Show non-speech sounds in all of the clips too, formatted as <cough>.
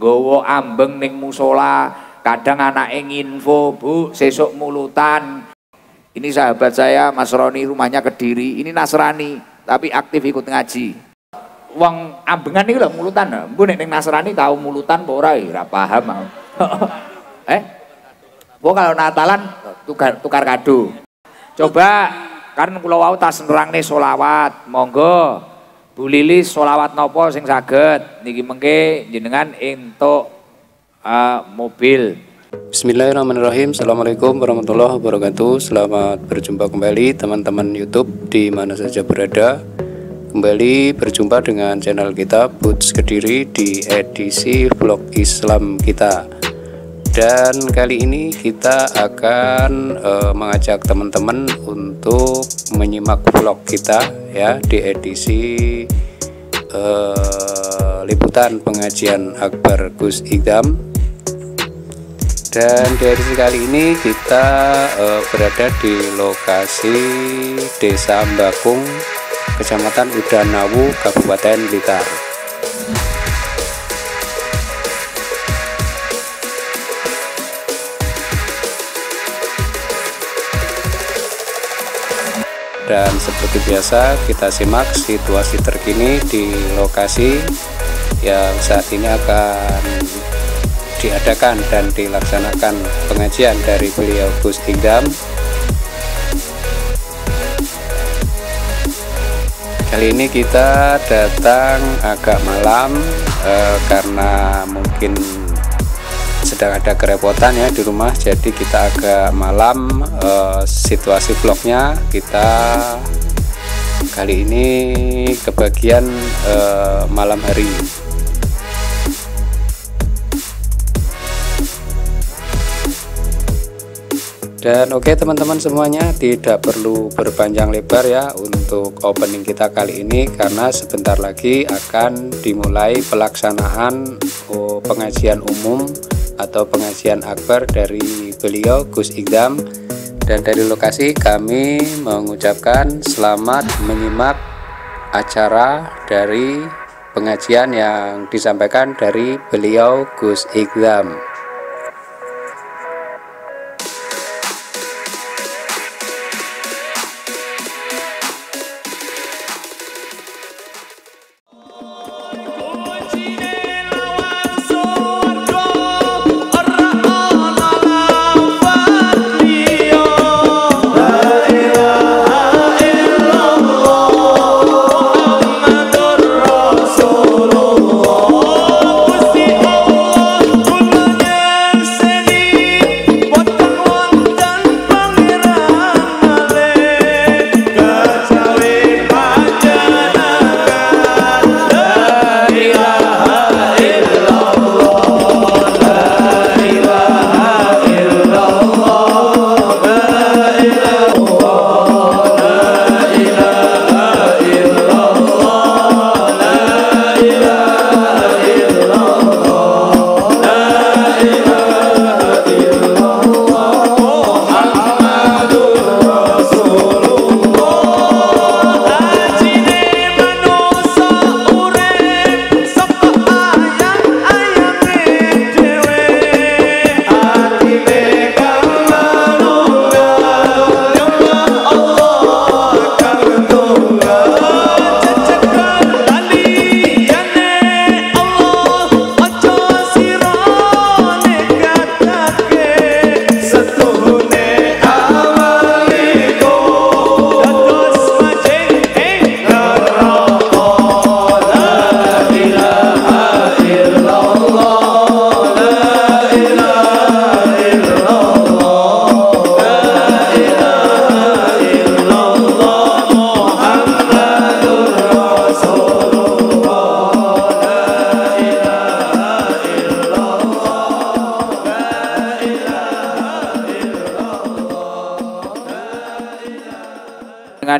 gowo ambeng ning musola kadang anak info bu sesok mulutan ini sahabat saya Mas Roni rumahnya kediri ini Nasrani tapi aktif ikut ngaji wong ambengan ini loh mulutan bu nek ning Nasrani tahu mulutan apa ora ya paham <laughs> eh bu kalau Natalan tukar, tukar kado coba kan Pulau wau tas nerang nih solawat monggo Bu Lili solawat nopo sing saged niki mengke jenengan entuk uh, mobil. Bismillahirrahmanirrahim. Assalamualaikum warahmatullahi wabarakatuh. Selamat berjumpa kembali teman-teman YouTube di mana saja berada. Kembali berjumpa dengan channel kita Boots Kediri di edisi vlog Islam kita dan kali ini kita akan uh, mengajak teman-teman untuk menyimak vlog kita ya di edisi uh, liputan pengajian Akbar Gus Idam dan di edisi kali ini kita uh, berada di lokasi Desa Mbakung Kecamatan Udanawu Kabupaten Blitar dan seperti biasa kita simak situasi terkini di lokasi yang saat ini akan diadakan dan dilaksanakan pengajian dari beliau Gus Tinggam kali ini kita datang agak malam eh, karena mungkin sedang ada kerepotan ya di rumah jadi kita agak malam e, situasi vlognya kita kali ini kebagian e, malam hari dan oke okay, teman-teman semuanya tidak perlu berpanjang lebar ya untuk opening kita kali ini karena sebentar lagi akan dimulai pelaksanaan oh, pengajian umum atau pengajian akbar dari beliau Gus Igdam dan dari lokasi kami mengucapkan selamat menyimak acara dari pengajian yang disampaikan dari beliau Gus Igdam.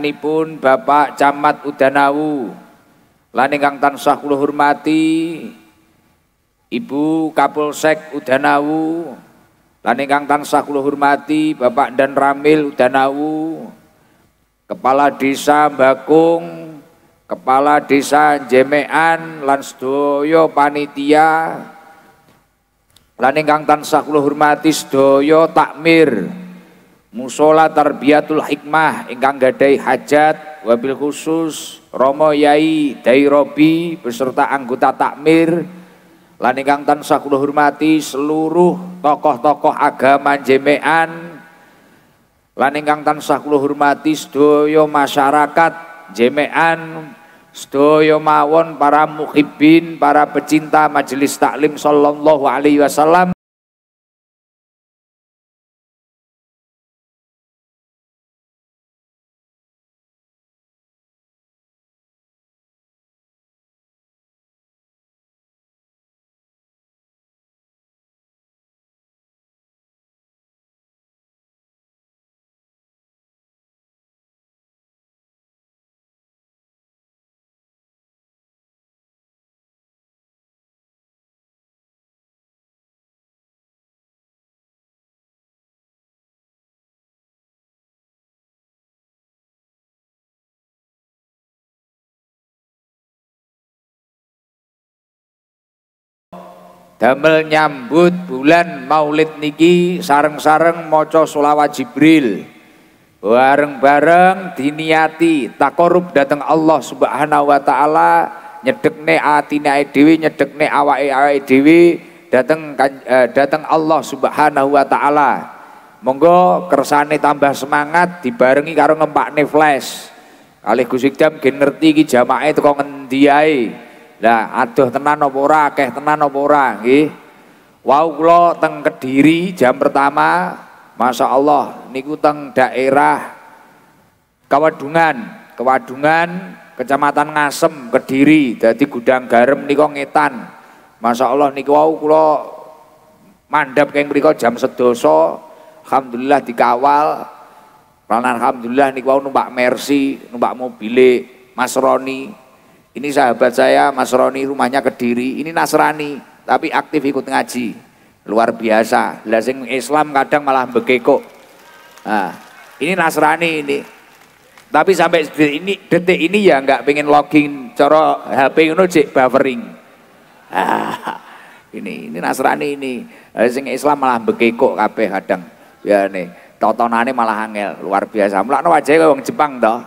panjenenganipun Bapak Camat Udanawu lan ingkang tansah kula hormati Ibu Kapolsek Udanawu lan ingkang tansah kula hormati Bapak Dan Ramil Udanawu Kepala Desa Bakung Kepala Desa Jemean lan sedaya panitia lan ingkang tansah kula hormati sedaya takmir musola tarbiyatul hikmah ingkang gadai hajat wabil khusus Romo Yai Dai Robi, beserta anggota takmir lan ingkang tansah kula hormati seluruh tokoh-tokoh agama jemean lan ingkang tansah kula hormati sedaya masyarakat jemean sedaya mawon para muhibbin para pecinta majelis taklim sallallahu alaihi wasallam damel nyambut bulan maulid niki sareng-sareng moco sulawat Jibril bareng-bareng diniati tak korup datang Allah subhanahu wa ta'ala nyedekne atine dhewe nyedekne awake awake dhewe dateng uh, dateng Allah subhanahu wa ta'ala monggo kersane tambah semangat dibarengi karo ngempakne flash Kali Gus Ikdam gen ngerti iki jamake teko ngendi Nah, aduh tenan apa ora, akeh tenan apa ora nggih. Wau kula teng Kediri jam pertama masa Allah niku teng daerah Kawadungan, Kawadungan Kecamatan Ngasem Kediri jadi gudang garam niku ngetan. Masya Allah niku wau kula mandap keng mriku jam sedoso alhamdulillah dikawal. alhamdulillah niku wau numpak Mercy, numpak mobil Mas Roni ini sahabat saya Mas Roni rumahnya Kediri, ini Nasrani tapi aktif ikut ngaji. Luar biasa. Lah Islam kadang malah bekekok. Nah, ini Nasrani ini. Tapi sampai detik ini detik ini ya nggak pengen login coro HP ngono cek buffering. Ah, ini ini Nasrani ini. Lah Islam malah bekekok kabeh kadang. Ya nih, totonane malah angel, luar biasa. Mulane wajahnya wong Jepang toh.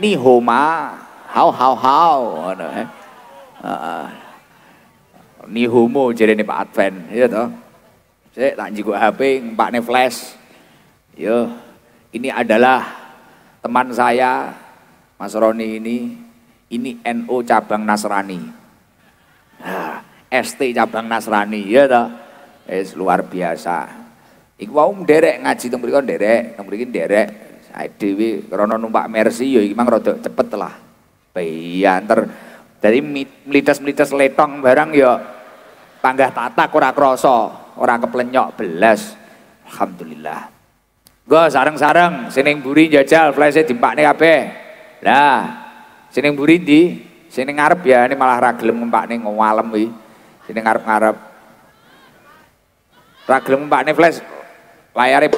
Nihoma how how how ngono eh. Heeh. Ni homo jerene Pak Advent, ya toh. Sik tak njikuk HP empakne flash. Yo, ini adalah teman saya Mas Roni ini ini NO cabang Nasrani. Nah, ST cabang Nasrani ya toh. Es luar biasa. Iku wau nderek ngaji teng mriku nderek, teng mriki nderek. Saya dhewe krana numpak Mercy yo, iki mang rada cepet lah antar, iya, Jadi melitas-melitas letong barang ya panggah tatak ora krasa, orang keplenyok belas. Alhamdulillah. Go sarang-sarang sining buri jajal flese nih kabeh. Lah, sining buri di, Sining ngarep ya, ini malah ra gelem nih ngawalem iki. Sining ngarep-ngarep. Ra gelem nih flash layare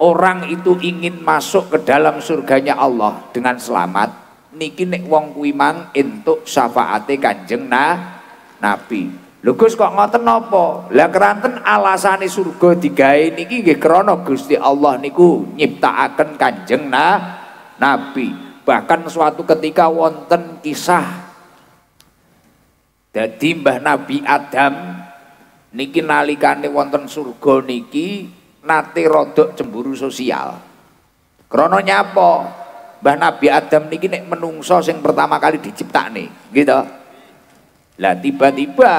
orang itu ingin masuk ke dalam surganya Allah dengan selamat niki nek wong kuwi mang entuk syafaate Kanjeng nah, Nabi lho Gus kok ngoten napa lah keranten alasane surga digawe niki nggih krana Gusti Allah niku nyiptakaken Kanjeng nah, Nabi bahkan suatu ketika wonten kisah dadi Mbah Nabi Adam niki nalikane wonten surga niki nate rodok cemburu sosial. Krono nyapo, Mbah Nabi Adam niki nek menungso sing pertama kali dicipta nih. gitu. Lah tiba-tiba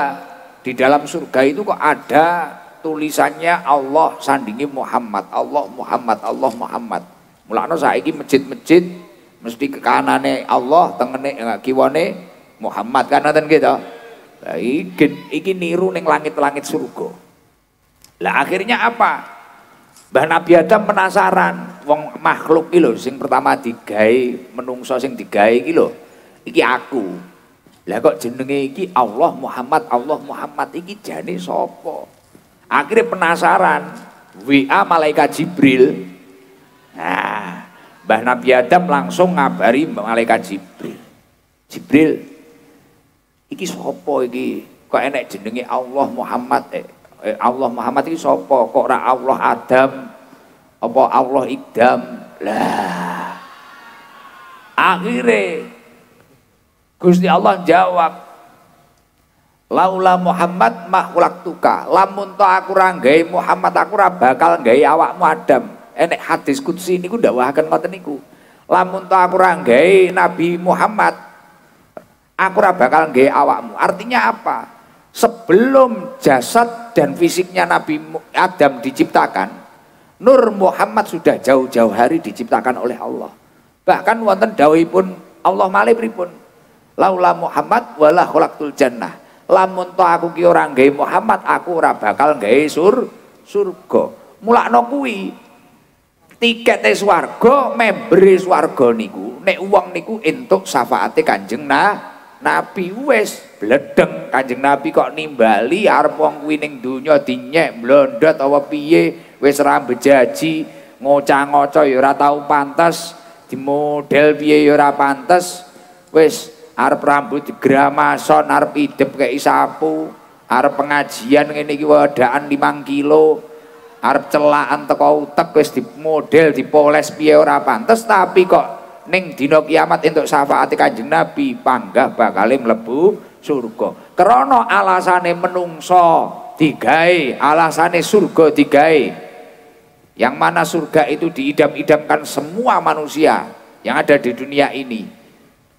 di dalam surga itu kok ada tulisannya Allah sandingi Muhammad, Allah Muhammad, Allah Muhammad. Mulane saiki masjid-masjid mesti ke kanane Allah, tengene eh, kiwane Muhammad kan ngoten gitu. Lah iki, iki niru neng langit-langit surga. Lah akhirnya apa? Mbah Nabi Adam penasaran, wong makhluk iki lho sing pertama digawe menungso sing digawe iki lho. Iki aku. Lah kok jenenge iki Allah Muhammad, Allah Muhammad iki jane sapa? Akhirnya penasaran, WA malaikat Jibril. Nah, Mbah Nabi Adam langsung ngabari malaikat Jibril. Jibril, iki sapa iki? Kok enek jenenge Allah Muhammad eh? eh, Allah Muhammad ini sopo kok ra Allah Adam apa Allah Idam lah akhirnya Gusti Allah jawab laulah Muhammad makhluk tuka lamun to aku ranggai Muhammad aku ra bakal awakmu Adam enek hadis kudsi niku dakwahkan ngoten mateniku lamun to aku ranggai Nabi Muhammad aku ra bakal awakmu artinya apa sebelum jasad dan fisiknya Nabi Adam diciptakan, Nur Muhammad sudah jauh-jauh hari diciptakan oleh Allah. Bahkan wonten pun, Allah malih pun, Laula Muhammad wala khalaqtul jannah. Lamun to aku ki ora Muhammad, aku ora bakal nggawe sur surga. Mulakno kuwi tiket swarga, memberi swarga niku nek wong niku entuk syafaate Kanjeng Nabi Nabi wes bledeng Kanjeng Nabi kok nimbali arep wong kuwi ning donya dinyek blondot apa piye wis ra bejaji ngocang ngoco ya ora tau pantes model piye ya ora pantes wis arep rambut digramason arep idep kei sapu arep pengajian ngene iki wadahan 5 kilo arep celaan teko utek wis model dipoles piye ora pantes tapi kok ning dina kiamat entuk syafaat Kanjeng Nabi panggah bakal mlebu surga. Krana alasane menungso digawe, alasane surga digawe. Yang mana surga itu diidam-idamkan semua manusia yang ada di dunia ini.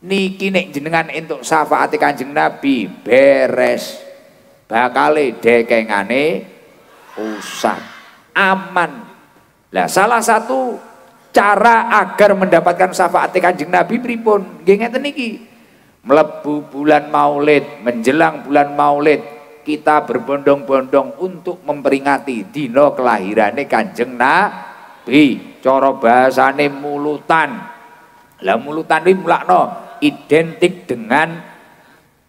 Niki nek jenengan entuk syafaat Kanjeng Nabi beres. Bakale dekengane usah aman. Lah salah satu cara agar mendapatkan syafaat kanjeng Nabi pripun nggih ngeten niki melebu bulan maulid menjelang bulan maulid kita berbondong-bondong untuk memperingati dino kelahirannya kanjeng Nabi cara bahasane mulutan lah mulutan ini mulakno identik dengan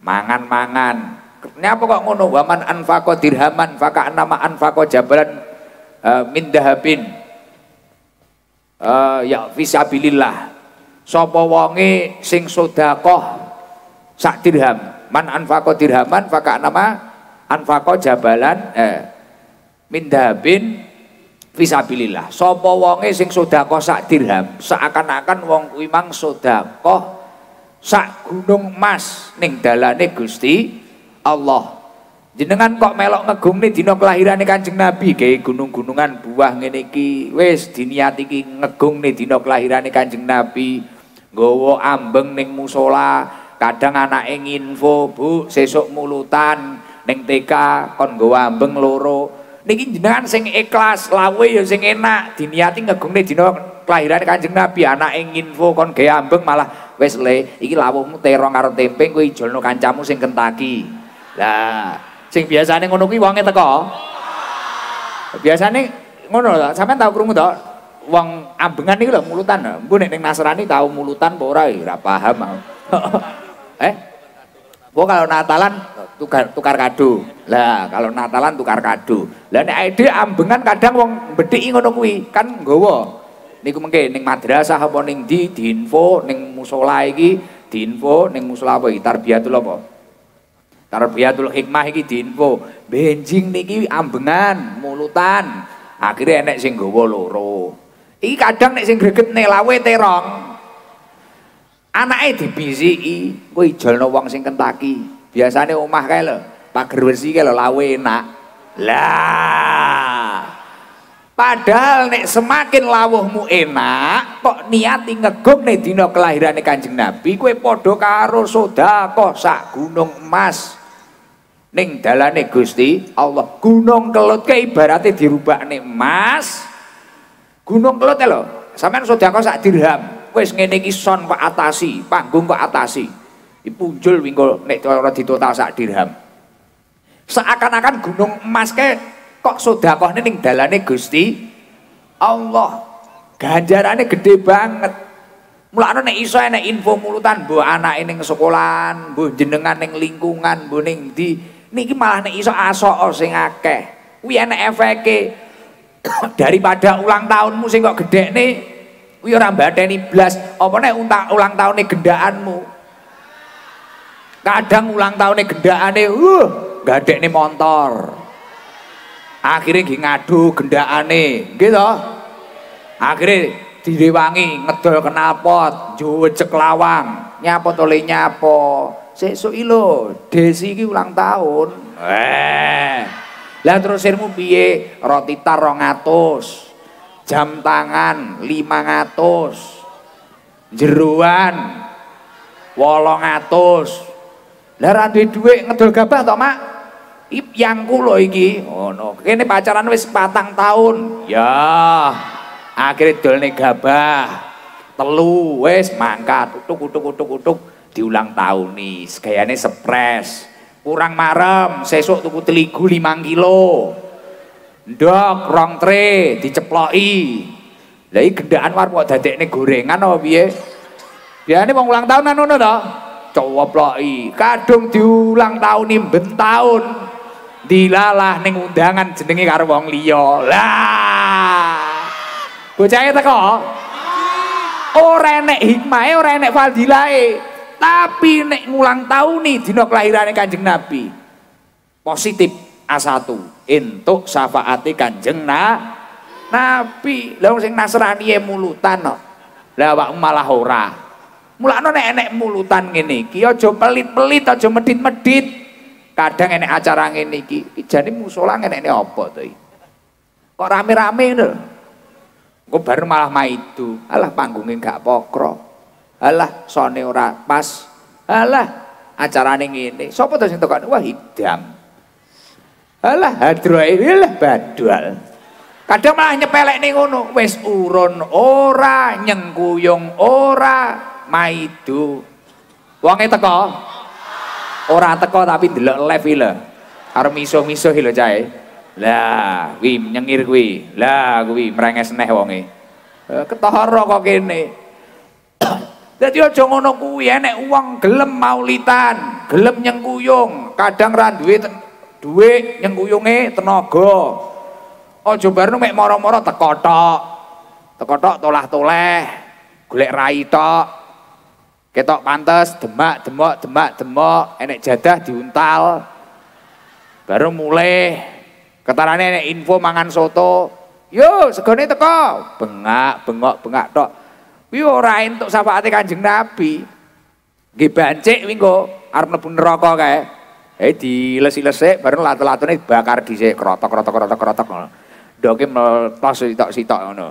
mangan-mangan ini apa kok ngono waman anfaqo dirhaman faka nama anfaqo jabalan eh, mindahabin uh, ya visabilillah, sapa wonge sing sedekah sak dirham man anfaqo dirhaman faka nama anfaqo jabalan eh min dahabin sapa wonge sing sedekah sak dirham seakan-akan wong kuwi mang sedekah sak gunung emas ning dalane Gusti Allah jenengan kok melok ngegumni dina kelahirane Kanjeng Nabi kayak gunung-gunungan buah ngene wes wis ngegum nih? ngegumni dina kelahirane Kanjeng Nabi gowo ambeng neng musola kadang anake info Bu sesok mulutan neng TK kon gowo ambeng loro niki jenengan sing ikhlas lawe ya sing enak diniati ngegumni dina kelahirane Kanjeng Nabi anake info kon ge ambeng malah wes le iki lawuhmu terong karo tempe kowe ijolno kancamu sing kentaki lah Sing biasane ngono kuwi wonge teko. nih ngono lho, sampean tau krungu to? Wong ambengan niku lho mulutan. Engko nek ning Nasrani tau mulutan apa ora ya paham <laughs> eh? Wong kalau Natalan tukar tukar kado. Lah, kalau Natalan tukar kado. Lah nek ide ambengan kadang wong bedhiki ngono kuwi, kan nggawa. Niku mengke ning madrasah apa ning di diinfo ning musola iki diinfo ning musola apa tarbiyatul apa? Tarbiyatul hikmah iki diinfo, benjing niki ambengan, mulutan. Akhirnya enek sing gawa loro. Iki kadang nek sing greget lawe terong. Anake dibisiki, kowe ijolno wong sing Kentaki. Biasanya omah kae lho, pager wesi kae lho lawe enak. Lah. Padahal nek semakin lawuhmu enak, kok niati ngegugne dina kelahirane Kanjeng Nabi, kowe padha karo sodako sak gunung emas ning dalane Gusti Allah gunung kelut ke ibarate nih emas gunung kelut ya lho sampean sedekah sak dirham wes ngene iki son kok atasi panggung kok atasi dipunjul wingko nek ora ditotal sak dirham seakan-akan gunung emas ke kok sedekahne ning dalane Gusti Allah ganjarannya gede banget mulai nek iso enek info mulutan bu anake ning sekolahan, bu jenengan ning lingkungan, bu ning di niki malah nek iso asok sing akeh kuwi enek efeke <coughs> daripada ulang tahunmu sing kok nih kuwi ora mbateni blas apa nek ulang nih gendaanmu? kadang ulang tahune gendakane uh nih montor akhirnya nggih ngadu gendakane nih, gitu, akhirnya direwangi ngedol kenal pot juwejek lawang nyapa oleh nyapa sesuk lho, Desi ki ulang tahun. Eh. Lah terus sirmu piye? Roti tar 200. Jam tangan lima 500. Jeruan 800. Lah ra duwe dua ngedol gabah to, Mak? Ip yang kulo iki. oh no Kene pacaran wis patang tahun. Ya. Akhirnya dolne gabah. Telu wes mangkat utuk utuk utuk utuk diulang tahun nih sekayane sepres kurang marem sesuk tuku teligu limang kilo ndok rong tre diceploki gendaan war gendaan dadek nih gorengan apa ya ini mau ulang tahunan ngono cowok ploi kadung diulang tahun nih bentahun dilalah neng undangan jendengi karo wong liya lah bocahe teko Orang enek hikmahnya, orang enek fadilahnya tapi nek ngulang tahu nih dina kelahirane Kanjeng Nabi. Positif A1 untuk syafaati Kanjeng na, Nabi. Lah sing Nasrani ya mulutan kok. malah ora. Mulane nek enek mulutan gini iki aja pelit-pelit, aja medit-medit. Kadang enek acara ngene iki, jane musala enekne apa to Kok rame-rame nih lho. baru bar malah itu Alah panggungnya gak pokro. Alah sone ora pas. Alah acarane ngene. Sapa to sing tekan? Wah hidam. Alah hadroe lah badual, Kadang malah nyepelek nih ngono. Wes urun ora, nyengkuyung ora, maidu. Wonge teko. Ora teko tapi delok live lho. miso-miso misuh lho cae. Lah, kuwi nyengir kuwi. Lah kuwi mrenges neh wonge. Eh, Ketara kok kene. Jadi aja ngono kuwi enek uang gelem maulitan, gelem nyengkuyung, kadang ra duwe duwe nyengkuyunge tenaga. Aja barno mek moro-moro teko tok. Teko tok tolah-toleh, golek rai tok. Ketok pantes demak demok demak demok, enek jadah diuntal. Baru mulai ketarane enek info mangan soto. Yo, segone teko. Bengak, bengok, bengak tok kuwi ora entuk syafaate Kanjeng Nabi. Nggih bancik kok arep mlebu neraka kae. Eh dilesi-lesik bareng latu-latune bakar dhisik krotok-krotok-krotok-krotok ngono. Ndoke meletos sitok-sitok ngono.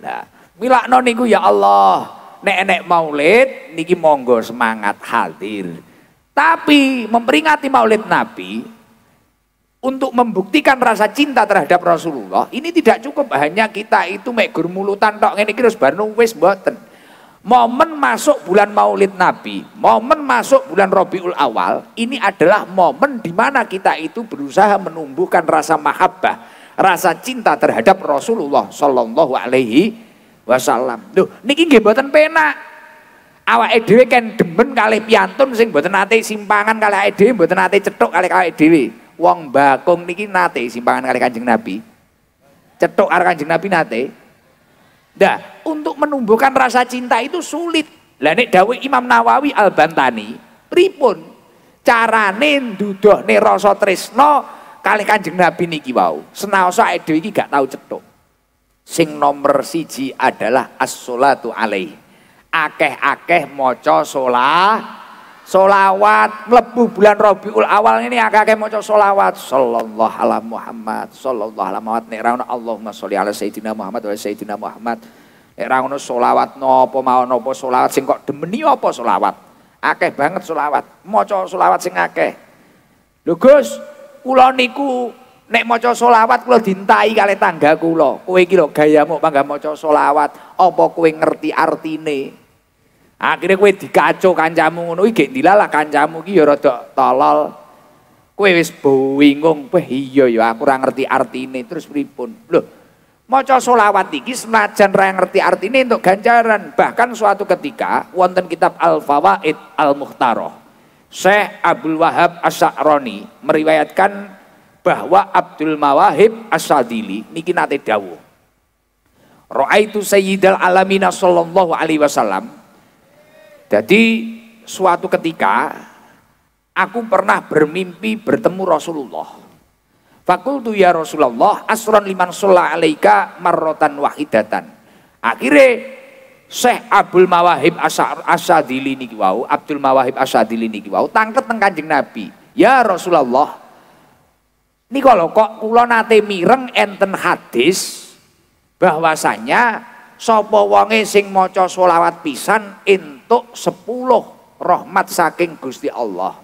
Lah, milakno niku ya Allah. Nek enek maulid niki monggo semangat hadir. Tapi memperingati maulid Nabi untuk membuktikan rasa cinta terhadap Rasulullah ini tidak cukup hanya kita itu mek mulutan tok ngene iki terus bar wis mboten momen masuk bulan Maulid Nabi, momen masuk bulan Robiul Awal, ini adalah momen di mana kita itu berusaha menumbuhkan rasa mahabbah, rasa cinta terhadap Rasulullah Shallallahu Alaihi Wasallam. Duh, niki nggih mboten penak. Awake dhewe kan demen kalih piantun sing mboten nate simpangan kalih awake dhewe, nate cetuk kalih awake dhewe. Wong bakung niki nate simpangan kalih Kanjeng Nabi. Cetuk karo Kanjeng Nabi nate. Nah, untuk menumbuhkan rasa cinta itu sulit. Lah nek dawuh Imam Nawawi Al-Bantani, pripun carane nduduhne rasa tresna kalih Kanjeng Nabi niki wau. Senaosa dhewe iki gak tau cetok. Sing nomor siji adalah as-salatu alaih. Akeh-akeh maca salat solawat lebu bulan Rabiul Awal ini akake maca solawat sallallahu ala Muhammad sallallahu ala Muhammad nek ra ono Allahumma sholli ala sayidina Muhammad wa sayidina Muhammad nek ra ono solawat napa mau napa solawat sing kok demeni apa solawat akeh banget solawat maca solawat sing akeh lho Gus kula niku nek maca solawat kula dintai kali tangga kula kowe iki lho gayamu bangga maca solawat apa kowe ngerti artine Akhirnya kue dikacau kancamu ngono iki dilalah kancamu iki yoro ya dok tolol. kue wis bingung, weh iya ya aku ora ngerti artine terus pripun. Lho, maca selawat iki senajan ora ngerti artine untuk ganjaran. Bahkan suatu ketika wonten kitab Al-Fawaid al Muhtaroh. Syekh Abdul Wahab Asy'arani meriwayatkan bahwa Abdul Mawahib Asadili niki nate dawuh. Ra'aitu Sayyidal Alamin sallallahu alaihi wasallam jadi suatu ketika aku pernah bermimpi bertemu Rasulullah. Fakultu ya Rasulullah asron liman sholla alaika marrotan wahidatan. Akhirnya Syekh Abdul Mawahib Asadili As niki wau, Abdul Mawahib Asadili niki wau tangket teng Kanjeng Nabi. Ya Rasulullah. ini kalau kok kula nate mireng enten hadis bahwasanya sapa wonge sing maca selawat pisan enten pituk sepuluh rahmat saking Gusti Allah.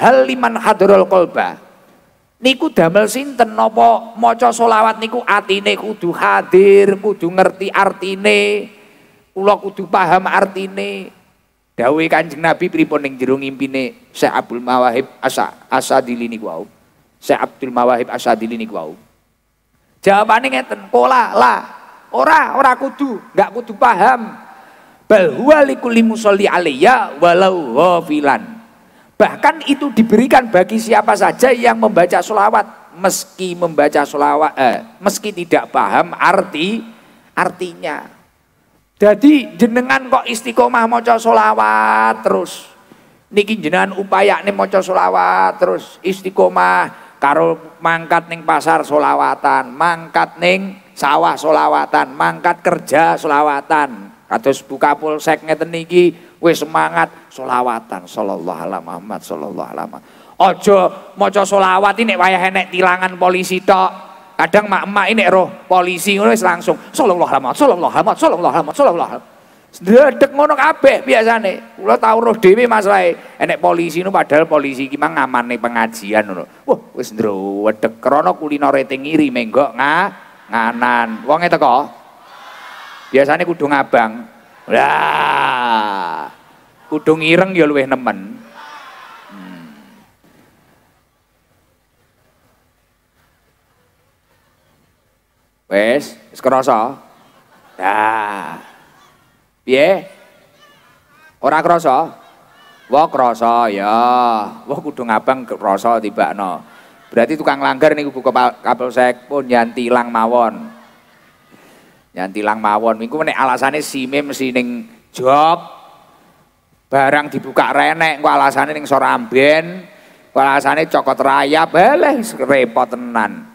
Hal liman hadrul kolba. Niku damel sinten nopo moco solawat niku atine kudu hadir, kudu ngerti artine. Kula kudu paham artine. Dawe Kanjeng Nabi pripun ning jero ngimpine Syekh Abdul Mawahib Asa Asadili niku wau. Syekh Abdul Mawahib Asadili niku wau. Jawabane ngeten, kola la. Ora, ora kudu, enggak kudu paham, Bal musolli walau ghafilan. Bahkan itu diberikan bagi siapa saja yang membaca sholawat meski membaca sholawat eh, meski tidak paham arti artinya. Jadi jenengan kok istiqomah maca sholawat terus. Niki jenengan upaya nih maca sholawat terus istiqomah karo mangkat neng pasar solawatan, mangkat neng sawah solawatan, mangkat kerja solawatan, atau buka polsek ngeten niki wis semangat solawatan sallallahu alaihi Muhammad sallallahu alaihi Aja maca solawat ini wayah enek tilangan polisi tok. Kadang mak-mak ini roh polisi ngono wis langsung sallallahu alaihi Muhammad sallallahu alaihi sallallahu alaihi sallallahu alaihi Dedek ngono kabeh biasane. Kula tau roh dhewe masalahe. Enek polisi nu padahal polisi iki mang ngamane pengajian ngono. Wah, wis ndrowedeg krana kulino ting ngiri menggok nga nganan. e teko biasanya kudung abang lah kudung ngireng ya luwih nemen hmm. wes skroso dah piye ora kroso wah kroso ya wah kudung abang kroso tiba no berarti tukang langgar nih buka sek pun yang ilang mawon yang tilang mawon minggu nek si simim si ning job barang dibuka rene gua alasannya ning sor amben kok alasannya cokot raya boleh repot tenan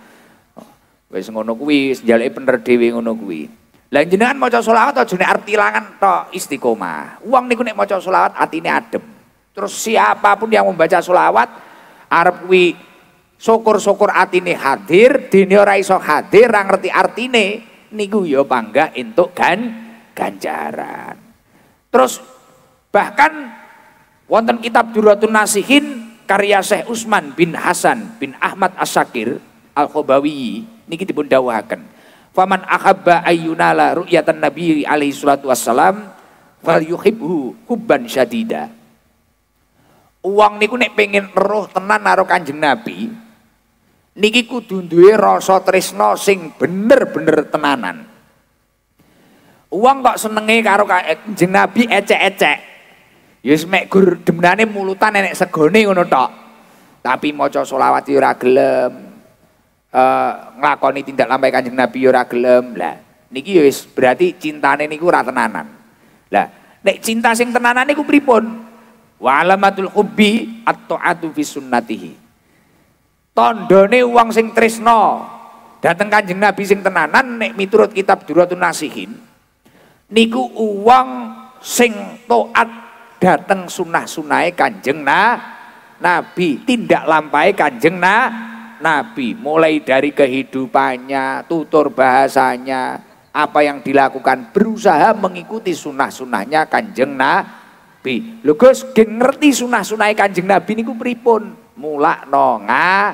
wes ngono kuwi njaluk bener dewi ngono kuwi lain jenengan maca selawat aja arti artilangan to istiqomah uang niku nek maca arti ini adem terus siapapun yang membaca selawat Arab kuwi syukur-syukur atine hadir dene ora iso hadir ra ngerti artine niku yo ya bangga untuk gan ganjaran. Terus bahkan wonten kitab Duratun Nasihin karya Syekh Usman bin Hasan bin Ahmad as As Al-Khobawi niki dipun dawuhaken. Faman ahabba ayyunala ru'yatan Nabi alaihi salatu wassalam fal yuhibhu hubban syadida. Uang niku nek pengen roh tenan karo Kanjeng Nabi, niki kudu duwe rasa tresna sing bener-bener tenanan. Uang kok senenge karo eh, Kanjeng Nabi ecek-ecek. Ya wis mek gur demenane mulutan enek segone ngono tok. Tapi maca selawat ora gelem. E, nglakoni tindak lampah Kanjeng Nabi ora gelem. Lah niki ya wis berarti cintane niku ora tenanan. Lah nek cinta sing tenanan niku pripun? Wa alamatul hubbi at-ta'atu fi sunnatihi. Tondone uang sing tresno dateng Kanjeng Nabi sing tenanan nek miturut kitab Duratun Nasihin niku uang sing toat dateng sunah sunai Kanjeng na Nabi, tindak lampai Kanjeng na Nabi, mulai dari kehidupannya, tutur bahasanya, apa yang dilakukan berusaha mengikuti sunah-sunahnya Kanjeng Nabi. Lho Gus, ngerti sunah sunai Kanjeng Nabi niku pripun? no nga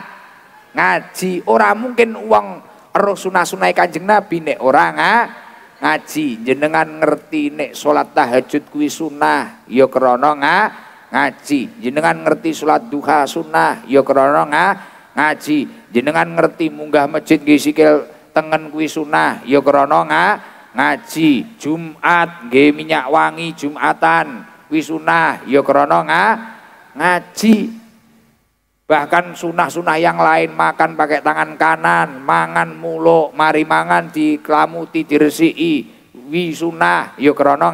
ngaji ora mungkin uang roh sunah sunai kanjeng nabi nek ora nga ngaji jenengan ngerti nek sholat tahajud kuwi sunnah ya krana nga ngaji jenengan ngerti sholat duha sunah ya krana nga ngaji jenengan ngerti munggah masjid nggih sikil tengen kuwi sunnah ya krana nga ngaji Jumat nggih minyak wangi Jumatan kuwi sunnah ya krana nga ngaji bahkan sunah-sunah yang lain makan pakai tangan kanan mangan mulu, mari mangan diklamuti diresiki wi sunah ya krana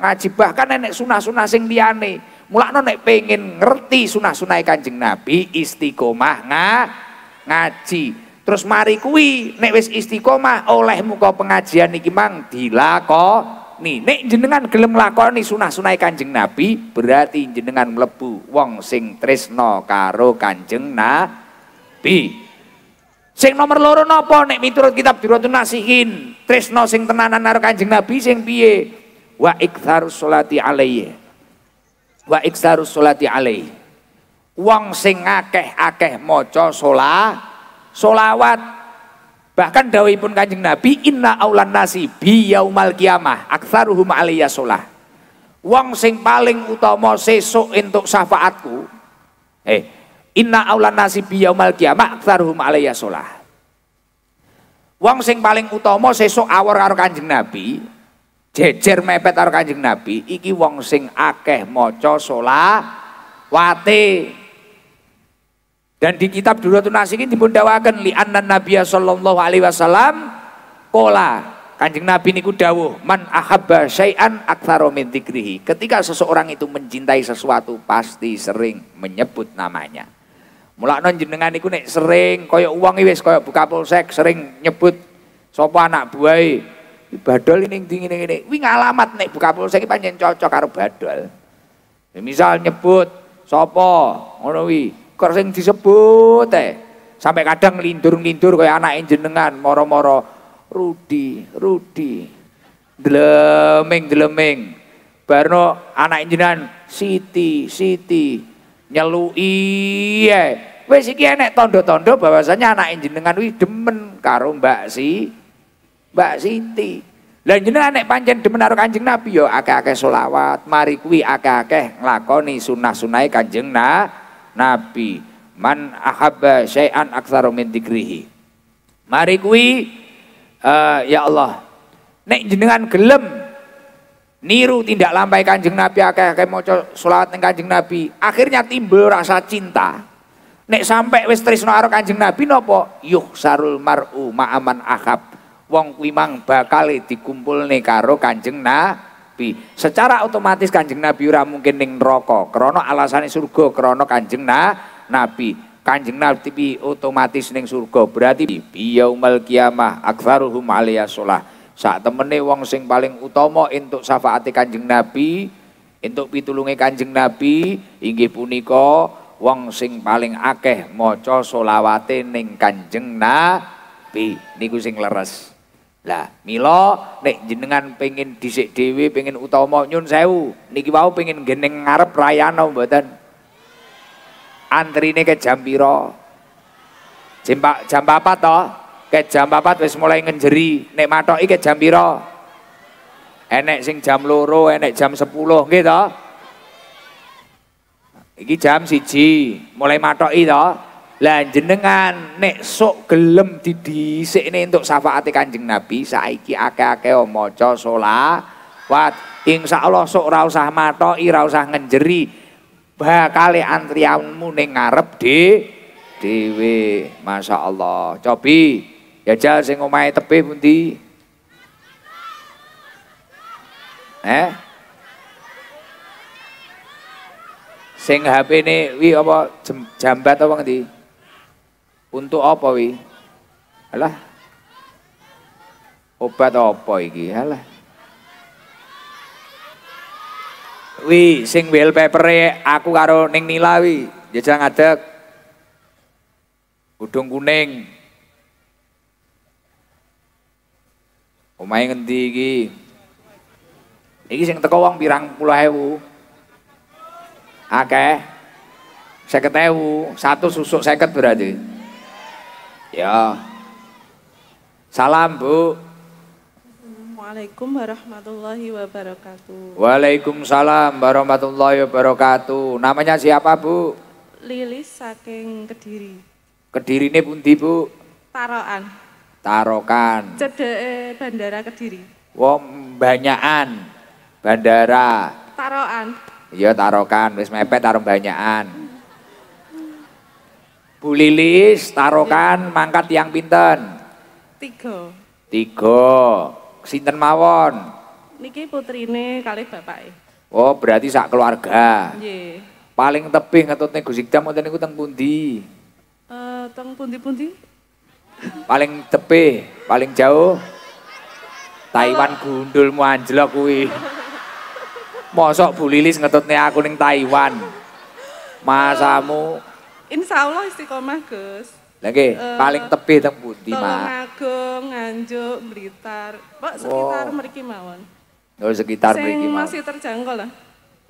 ngaji bahkan nenek sunah-sunah sing liyane mulakno nek pengen ngerti sunah-sunah Kanjeng Nabi istiqomah nga, ngaji terus mari kuwi nek wis istiqomah olehmu kau pengajian iki mang dilakoni nglakoni. Nek jenengan gelem nglakoni sunah-sunah Kanjeng Nabi, berarti jenengan mlebu wong sing tresna karo Kanjeng Nabi. Sing nomor loro nopo nek miturut kitab Durratun Nasihin, tresna sing tenanan karo Kanjeng Nabi sing piye? Wa iktsarus sholati alaihi. Wa iktsarus sholati alaihi. Wong sing akeh-akeh maca sholat, sholawat Bahkan dawai pun kanjeng Nabi, inna aulan nasi biyaumal kiamah, aksaruhum aliyah sholah. Wong sing paling utama sesuk untuk syafaatku, eh, inna aulan nasi biyaumal kiamah, aksaruhum aliyah sholah. Wong sing paling utama sesuk awar karo kanjeng Nabi, jejer mepet karo kanjeng Nabi, iki wong sing akeh co sholah, wate dan di kitab tuh Nasikin ini li anna Nabiya sallallahu alaihi wasallam kola Kanjeng Nabi niku dawuh, man ahabba syai'an aktharo min Ketika seseorang itu mencintai sesuatu pasti sering menyebut namanya. Mulakno jenengan niku nek sering kaya uang wis kaya buka polsek sering nyebut sopo anak buai Badol ini dingin ini, ini ngalamat nek buka polsek panjen cocok karo badol. Misal nyebut sopo ngono wi kering disebut eh. Sampai kadang lindur-lindur kayak anak jenengan moro-moro Rudi, Rudi. Deleming-deleming. Barno anak jenengan Siti, Siti. Nyelui eh. wes iki enek tondo-tondo bahwasanya anak jenengan wi demen karo Mbak Si Mbak Siti. Lah jenengan nek pancen demen karo Kanjeng Nabi ya akeh-akeh selawat, mari kuwi akeh-akeh nglakoni sunah-sunahe Kanjeng Nabi nabi man ahabba syai'an aksaru min dikrihi mari kui uh, eh, ya Allah nek jenengan gelem niru tindak lampai kanjeng nabi akeh-akeh maca selawat ning kanjeng nabi akhirnya timbul rasa cinta nek sampai wis tresno karo kanjeng nabi nopo yuh sarul mar'u ma'aman ahab wong kuwi mang bakal dikumpulne karo kanjeng nabi Nabi. Secara otomatis Kanjeng Nabi ora mungkin ning neraka krana alasane surga krana Kanjeng na, Nabi. Kanjeng Nabi otomatis ning surga. Berarti yaumil kiamah aktsaruhum aliya shalah. Sak temene wong sing paling utama entuk syafaati Kanjeng Nabi, entuk pitulunge Kanjeng Nabi inggih punika wong sing paling akeh maca selawate ning Kanjeng Nabi. Niku sing leres. Lah, mila nek jenengan pengen dhisik dhewe, pengen utama nyun sewu, niki wau pengen geneng ngarep rayana mboten. Antrine ke jam pira? Jam jam 4 to? Ke jam 4 wis mulai ngejeri, nek matok ke jam Enek sing jam loro, enek jam sepuluh nggih to? Iki jam siji, mulai matok to? Lah jenengan nek sok gelem untuk safa ati Kanjeng Nabi saiki akeh-akeh maca selawat. Insyaallah sok ora usah matoki, ora usah ngenjeri. Bakale antrianmu ning ngarep dewe Masya Allah Cobi, jal sing omahe tepi pundi? Eh? Sing HP-ne wi apa jambat apa ngendi? Untuk apa wi? Alah. Obat apa iki? Alah. Wi, sing bel paper, aku karo ning Nila wi. Jajang ngadeg. Udung kuning. Omahe ngendi iki? Iki sing teko wong pirang puluh ewu. Akeh. ewu. satu susuk seket berarti. Ya. Salam, Bu. Assalamualaikum warahmatullahi wabarakatuh. Waalaikumsalam warahmatullahi wabarakatuh. Namanya siapa, Bu? Lilis saking Kediri. Kediri ini pun Bu? Tarokan. Tarokan. Cedek Bandara Kediri. Wong banyakan. Bandara. Tarokan. Iya, tarokan. Wis mepet taruh banyakan. Bu Lilis tarokan mangkat yang pinten? Tiga. Tiga. Sinten mawon? Niki ini kali bapak Oh, berarti sak keluarga. Paling tebih atau tenggu Dam wonten niku teng pundi? uh, teng pundi-pundi? Paling tepi paling jauh. Taiwan mu anjlok kuwi. Mosok Bu Lilis ngetutne aku ning Taiwan. Masamu Insya Allah istiqomah Gus. Lagi uh, eh, paling tepi teng Budi Mak? Nganjuk, Blitar. Pak oh. sekitar wow. mriki mawon. Oh, sekitar Meriki mawon. Masih terjangkau lah.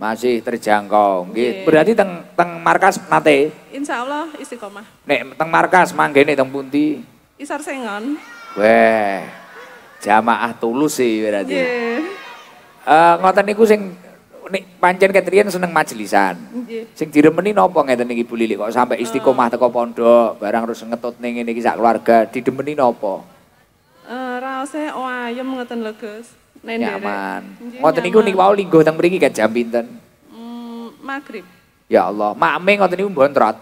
Masih terjangkau. gitu. Berarti teng teng markas nate. Insya Allah istiqomah. Nek teng markas manggene teng Budi. Isar Sengon. Weh. Jamaah tulus sih berarti. Yeah. Uh, eh, ngoten niku sing nek pancen ketrian seneng majelisan. Sing diremeni nopo ngeten iki Bu Lili kok sampai istiqomah teko pondok, barang terus ngetot ngene iki sak keluarga, didemeni nopo? Eh raose oh ayem ngeten lho Gus. Nyaman. Ya ngoten niku niku wau linggo teng mriki kan jam pinten? Mm, magrib. Ya Allah, makme ngoten niku umbon trot.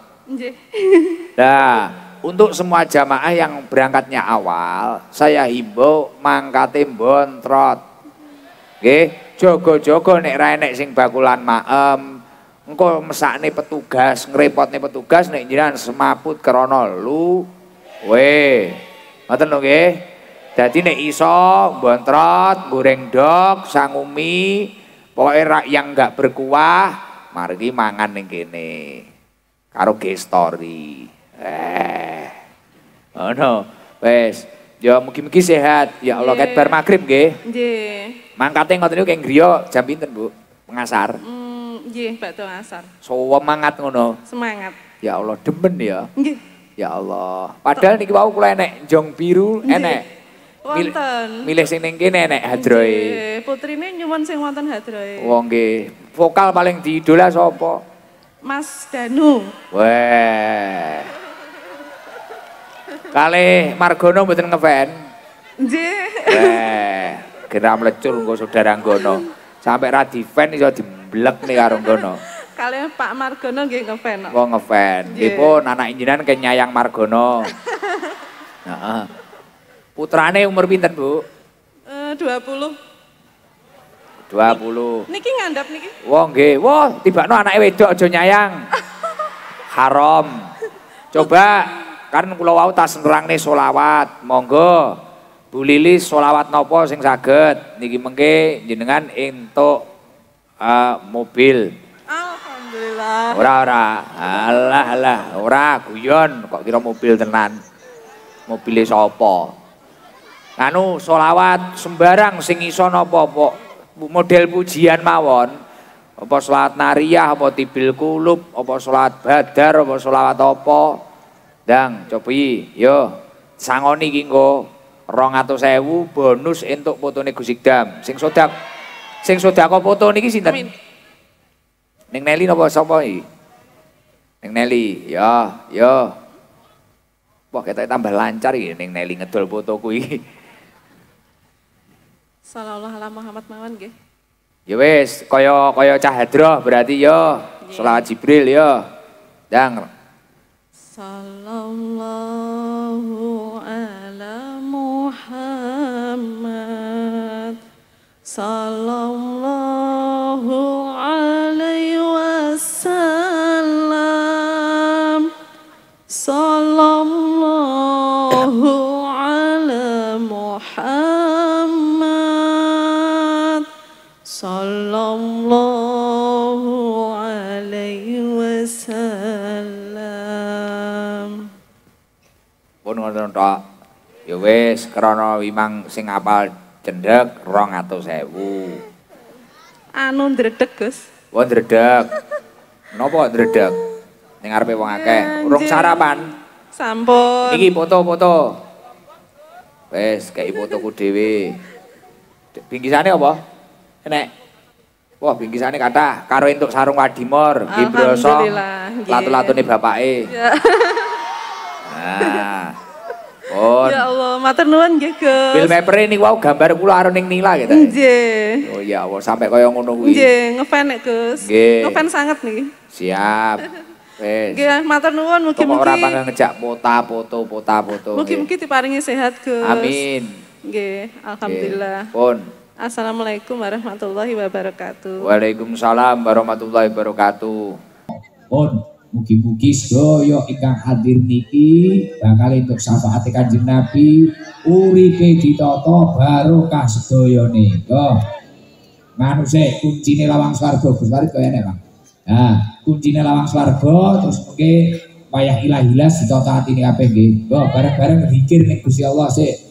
Nah, untuk semua jamaah yang berangkatnya awal, saya himbau mangkate bontrot. Nggih. Okay? Jogo-jogo nek ra enek sing bakulan maem. Engko mesakne petugas, ngrepotne petugas nek jenengan semaput krana lu weh, Ngoten lho nggih. Dadi nek iso bontrot, goreng dok, sangumi, pokoke rak yang enggak berkuah, mari mangan ning kene. Karo gestori. Eh. Ono. Oh Wes, ya mugi-mugi sehat. Ya Allah, ket bar magrib nggih. Nggih. Mangkate ngoten niku keng griya jam pinten, Bu? Pengasar. Mm, nggih, bakdo asar. Semangat ngono. Semangat. Ya Allah, demen ya. Nggih. Ya Allah. Padahal niki wau kula enek jong biru enek. Wonten. Milih sing ning kene enek hadroe. Nggih, putrine nyuwun sing wonten hadroe. Wong oh, nggih. Vokal paling diidola sapa? Mas Danu. Weh. Kali Margono mboten ngefan. Nggih. Weh. Kira melecur nggo saudara nggono. Sampai ra itu iso dimblek nih karo nggono. Kalian Pak Margono nggih ngeven. Oh ngeven. Nggih pun anak injinan kenyayang Margono. <laughs> Heeh. Putrane umur pinten, Bu? Eh dua puluh Niki ngandap niki. Wah nggih, wah tibakno anake wedok aja nyayang. <laughs> Haram. Coba kan kula wau tas nerangne selawat, monggo. Bu Lili solawat nopo sing saged niki mengke jenengan entuk uh, mobil. Alhamdulillah. Ora ora. Alah alah ora guyon kok kira mobil tenan. Mobile sapa? Anu solawat sembarang sing iso napa model pujian mawon. Apa solawat nariyah apa tibil kulub apa solawat badar apa solawat apa. Dang cobi yo sangoni kinggo. Rong atau sewu bonus untuk fotone Gus dam. Sing sodak sing sodako foto niki sinten? Neng Neli nopo sopoi. Neng Ning Neli, ya, ya. Wah, kita tambah lancar ya. Neng Neli ngedol foto kui. Sallallahu ala Muhammad Mawan, nggih. Ya koyo koyo Cahedro, berarti yo. Ya. Selawat Jibril yo, ya. Dang. Sallallahu wis krana wimang sing apal cendhek 200.000. Anu ndredeg, Gus. Oh, ndredeg. Napa kok ndredeg? Ning arepe wong akeh, urung sarapan. Sampun. Iki foto-foto. Wes, kei fotoku dhewe. Bingkisane apa? Nek Wah, bingkisane kathah karo entuk sarung Wadimor, nggih, Bro. Alhamdulillah. Latu-latune bapake. <laughs> Nah. nuwun. Ya Allah, matur nuwun nggih, Gus. Bill Mapper ini wau gambar kula arep ning Nila gitu. Nggih. Oh iya, Allah, sampai kaya ngono kuwi. Nggih, ngefan nek, Gus. Ngefan sangat nih. Siap. Wis. <laughs> Nggih, matur nuwun mugi-mugi. Ora pangga ngejak pota foto pota foto. Mugi-mugi diparingi sehat, Gus. Amin. Nggih, alhamdulillah. Pun. Assalamualaikum warahmatullahi wabarakatuh. Waalaikumsalam warahmatullahi wabarakatuh. Pun. Mugi-mugi sedaya ingkang hadir niki bakal entuk syafaat Kanjeng Nabi, uripe ditata barokah sedayane. Yo. Manuse kuncine lawang swarga Gus Warid kaya Bang. Nah, kuncine lawang swarga terus mengke wayah ilah-ilas ditata ini apa nggih. Yo bareng-bareng zikir ning Gusti Allah sik.